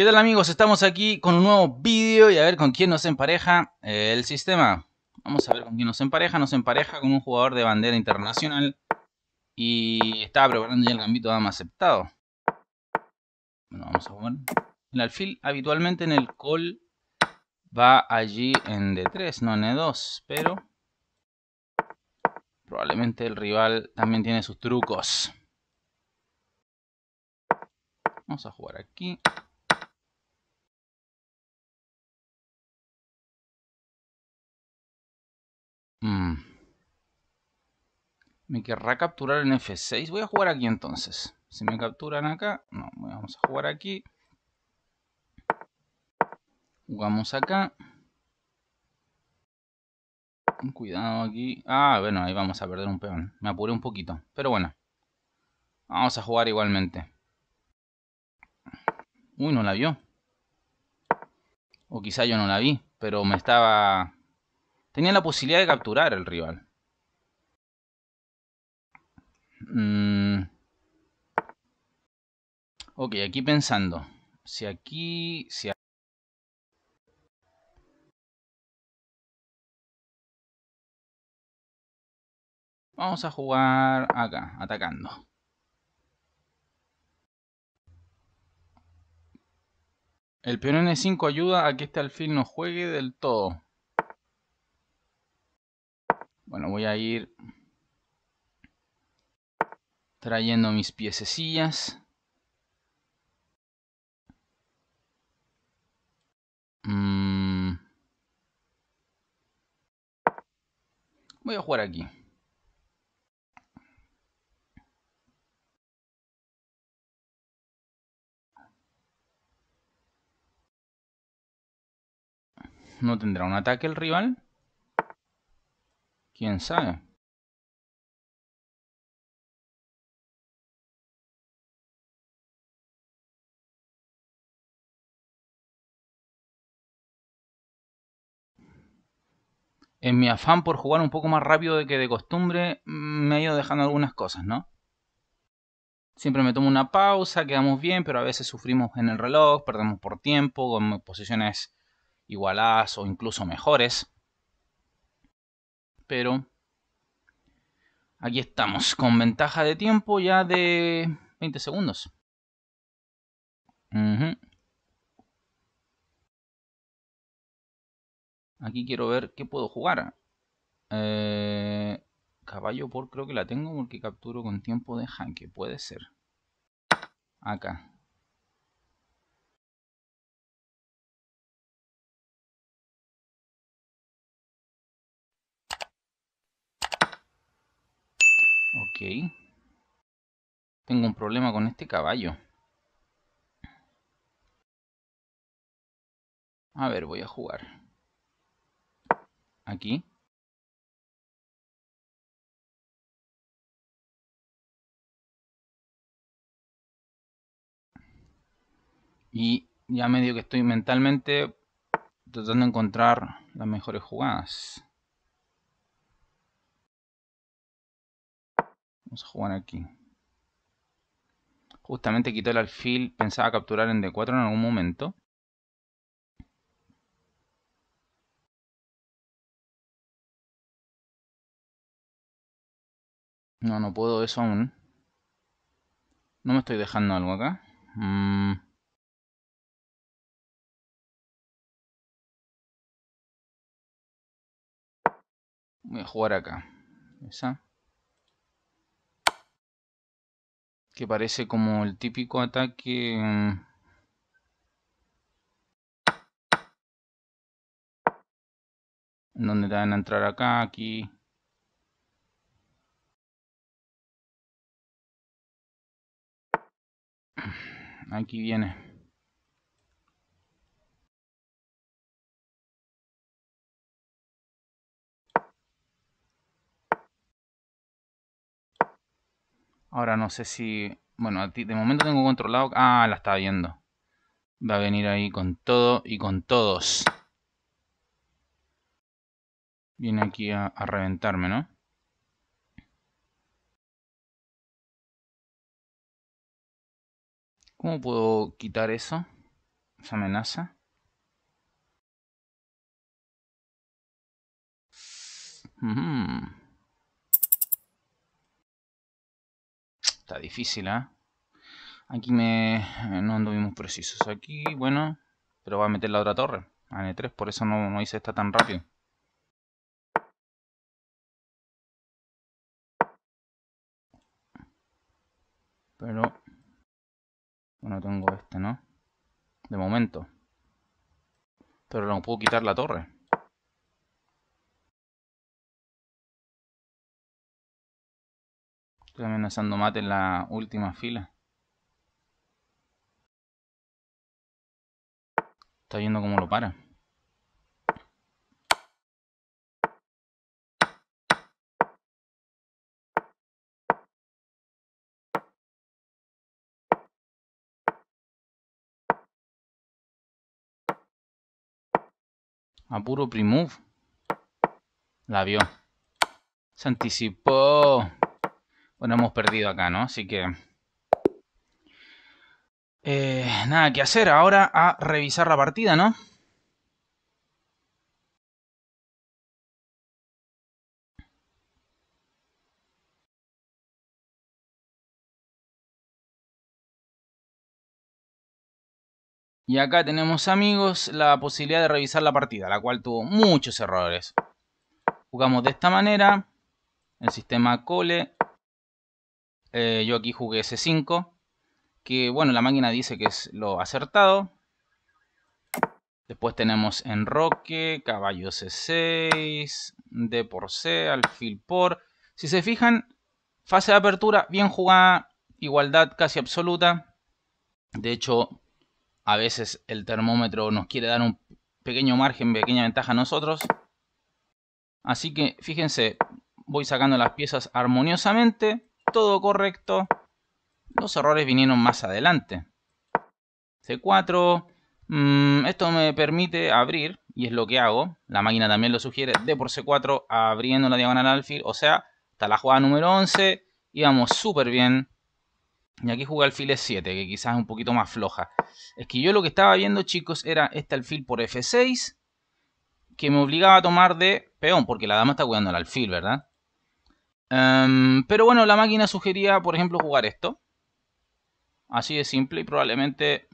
¿Qué tal amigos? Estamos aquí con un nuevo vídeo y a ver con quién nos empareja el sistema. Vamos a ver con quién nos empareja. Nos empareja con un jugador de bandera internacional. Y estaba preparando ya el gambito dama aceptado. Bueno, vamos a jugar. El alfil habitualmente en el call va allí en D3, no en E2. Pero probablemente el rival también tiene sus trucos. Vamos a jugar aquí. Mm. Me querrá capturar en F6. Voy a jugar aquí entonces. Si me capturan acá. No, vamos a jugar aquí. Jugamos acá. Cuidado aquí. Ah, bueno, ahí vamos a perder un peón. Me apuré un poquito. Pero bueno. Vamos a jugar igualmente. Uy, no la vio. O quizá yo no la vi, pero me estaba tenía la posibilidad de capturar al rival. Mm. Ok, aquí pensando. Si aquí. Si Vamos a jugar acá, atacando. El peón N5 ayuda a que este alfil no juegue del todo. Bueno, voy a ir trayendo mis piececillas. Mm. Voy a jugar aquí. No tendrá un ataque el rival quién sabe en mi afán por jugar un poco más rápido de que de costumbre, me he ido dejando algunas cosas, ¿no? Siempre me tomo una pausa, quedamos bien, pero a veces sufrimos en el reloj, perdemos por tiempo, con posiciones igualadas o incluso mejores pero aquí estamos, con ventaja de tiempo ya de 20 segundos. Aquí quiero ver qué puedo jugar. Eh, caballo por creo que la tengo porque capturo con tiempo de jaque, puede ser. Acá. Tengo un problema con este caballo. A ver, voy a jugar. Aquí. Y ya medio que estoy mentalmente tratando de encontrar las mejores jugadas. Vamos a jugar aquí. Justamente quitó el alfil, pensaba capturar en D4 en algún momento. No, no puedo eso aún. No me estoy dejando algo acá. Mm. Voy a jugar acá. Esa. que parece como el típico ataque... Mm, donde te a entrar acá, aquí. Aquí viene. Ahora no sé si... Bueno, de momento tengo controlado... Ah, la está viendo. Va a venir ahí con todo y con todos. Viene aquí a, reventarme, ¿no? ¿Cómo puedo quitar eso? Esa amenaza. Mm-hmm. Está difícil, ¿ah? Aquí me... Eh, no anduvimos precisos. Aquí, bueno... Pero va a meter la otra torre. A N3, por eso no, no hice esta tan rápido. Pero... Bueno, tengo este, ¿no? De momento. Pero no puedo quitar la torre. amenazando mate en la última fila. Está viendo cómo lo para. A puro La vio. Se anticipó. Bueno, pues hemos perdido acá, ¿no? Así que... Eh, nada que hacer, ahora a revisar la partida, ¿no? Y acá tenemos amigos la posibilidad de revisar la partida, la cual tuvo muchos errores. Jugamos de esta manera. El sistema Cole eh, yo aquí jugué C5. Que bueno, la máquina dice que es lo acertado. Después tenemos enroque, caballo C6, D por C, alfil por. Si se fijan, fase de apertura bien jugada, igualdad casi absoluta. De hecho, a veces el termómetro nos quiere dar un pequeño margen, pequeña ventaja a nosotros. Así que fíjense, voy sacando las piezas armoniosamente todo correcto. Los errores vinieron más adelante. C4. Mm, esto me permite abrir, y es lo que hago. La máquina también lo sugiere. D por C4 abriendo la diagonal alfil. O sea, está la jugada número 11 íbamos súper bien. Y aquí jugué alfil E7, que quizás es un poquito más floja. Es que yo lo que estaba viendo, chicos, era este alfil por F6. Que me obligaba a tomar de peón, porque la dama está cuidando al alfil, ¿verdad? Em, pero bueno, la máquina sugería, por ejemplo, jugar esto. Así de simple y probablemente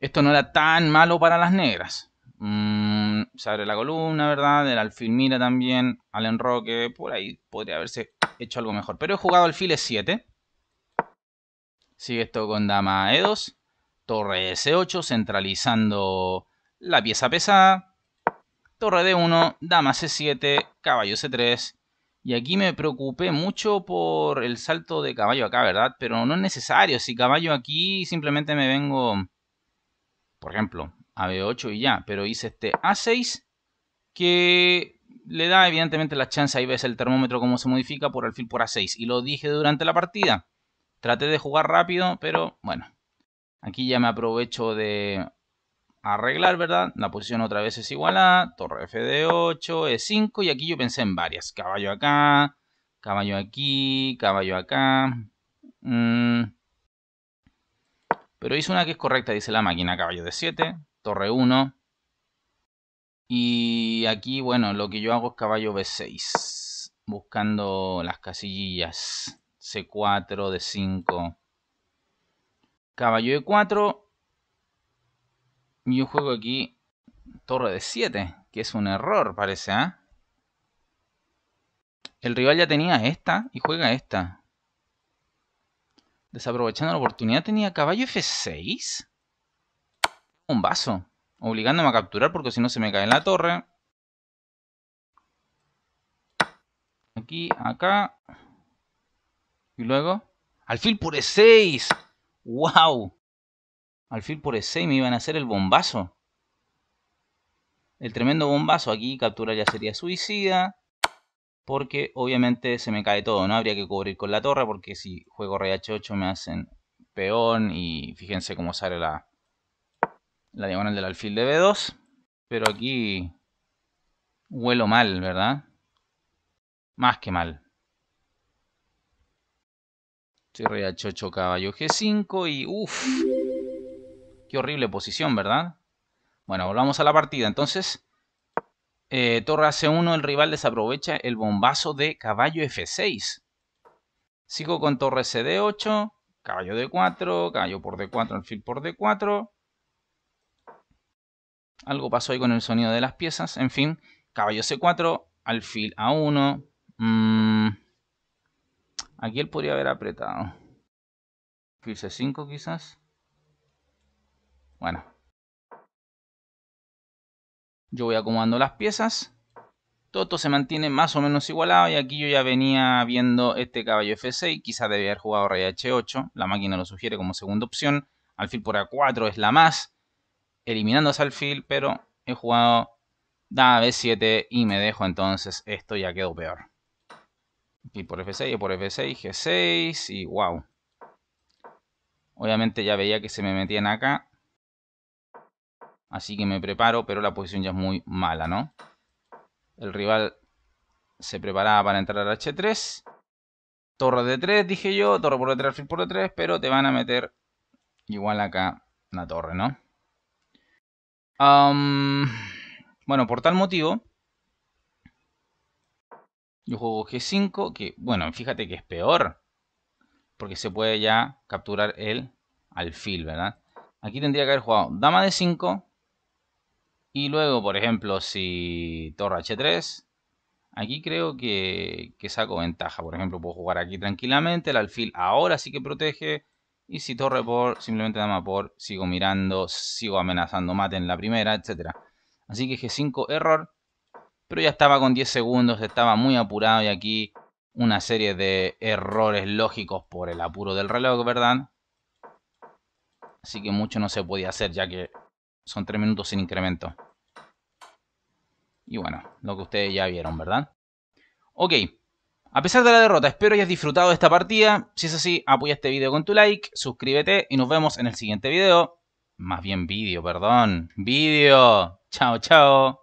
esto no era tan malo para las negras. Mm, se abre la columna, ¿verdad? El alfil mira también, al enroque, por ahí podría haberse hecho algo mejor. Pero he jugado e 7. Sigue esto con dama E2, torre C8, centralizando la pieza pesada torre D1, dama C7, caballo C3. Y aquí me preocupé mucho por el salto de caballo acá, ¿verdad? Pero no es necesario. Si caballo aquí, simplemente me vengo, por ejemplo, a B8 y ya. Pero hice este A6, que le da evidentemente la chance. Ahí ves el termómetro cómo se modifica por alfil por A6. Y lo dije durante la partida. Traté de jugar rápido, pero bueno. Aquí ya me aprovecho de arreglar, ¿verdad? La posición otra vez es igual a torre f de 8, e5, y aquí yo pensé en varias. Caballo acá, caballo aquí, caballo acá. Mm. Pero hice una que es correcta, dice la máquina. Caballo de 7, torre 1. Y aquí, bueno, lo que yo hago es caballo B6. Buscando las casillas C4, D5. Caballo E4 yo juego aquí torre de 7, que es un error, parece, ¿ah? El rival ya tenía esta y juega esta. Desaprovechando la oportunidad, tenía caballo F6. Un vaso. Obligándome a capturar porque si no se me cae en la torre. Aquí, acá. Y luego... Alfil por E6. ¡Wow! Alfil por E6 me iban a hacer el bombazo. El tremendo bombazo. Aquí captura ya sería suicida. Porque obviamente se me cae todo, ¿no? Habría que cubrir con la torre porque si juego rey h8 me hacen peón. Y fíjense cómo sale la, la diagonal del alfil de b2. Pero aquí huelo mal, ¿verdad? Más que mal. Si rey h8 caballo g5 y uff Qué horrible posición, ¿verdad? Bueno, volvamos a la partida. Entonces, eh, torre c 1 el rival desaprovecha el bombazo de caballo F6. Sigo con torre CD8, caballo D4, caballo por D4, alfil por D4. Algo pasó ahí con el sonido de las piezas. En fin, caballo C4, alfil A1. Mm. Aquí él podría haber apretado. Alfil C5 quizás. Bueno. Yo voy acomodando las piezas. esto se mantiene más o menos igualado y aquí yo ya venía viendo este caballo F6, quizás debía haber jugado rey H8, la máquina lo sugiere como segunda opción, alfil por A4 es la más, eliminando ese alfil, pero he jugado da B7 y me dejo entonces esto ya quedó peor. Alfil por F6, e por F6, G6 y wow. Obviamente ya veía que se me metían acá, Así que me preparo, pero la posición ya es muy mala, ¿no? El rival se preparaba para entrar al H3. Torre de 3, dije yo. Torre por detrás, alfil por detrás. Pero te van a meter igual acá la torre, ¿no? bueno, por tal motivo... Yo juego G5, que bueno, fíjate que es peor. Porque se puede ya capturar el alfil, ¿verdad? Aquí tendría que haber jugado dama de 5 y luego, por ejemplo, si torre h3, aquí creo que, que saco ventaja. Por ejemplo, puedo jugar aquí tranquilamente, el alfil ahora sí que protege. Y si torre por, simplemente dama por, sigo mirando, sigo amenazando mate en la primera, etc. Así que g5 error, pero ya estaba con 10 segundos, estaba muy apurado y aquí una serie de errores lógicos por el apuro del reloj, ¿verdad? Así que mucho no se podía hacer ya que son 3 minutos sin incremento. Y bueno, lo que ustedes ya vieron, ¿verdad? Ok, a pesar de la derrota, espero hayas disfrutado de esta partida. Si es así, apoya este video con tu like, suscríbete y nos vemos en el siguiente video. Más bien vídeo, perdón. Vídeo. Chao, chao.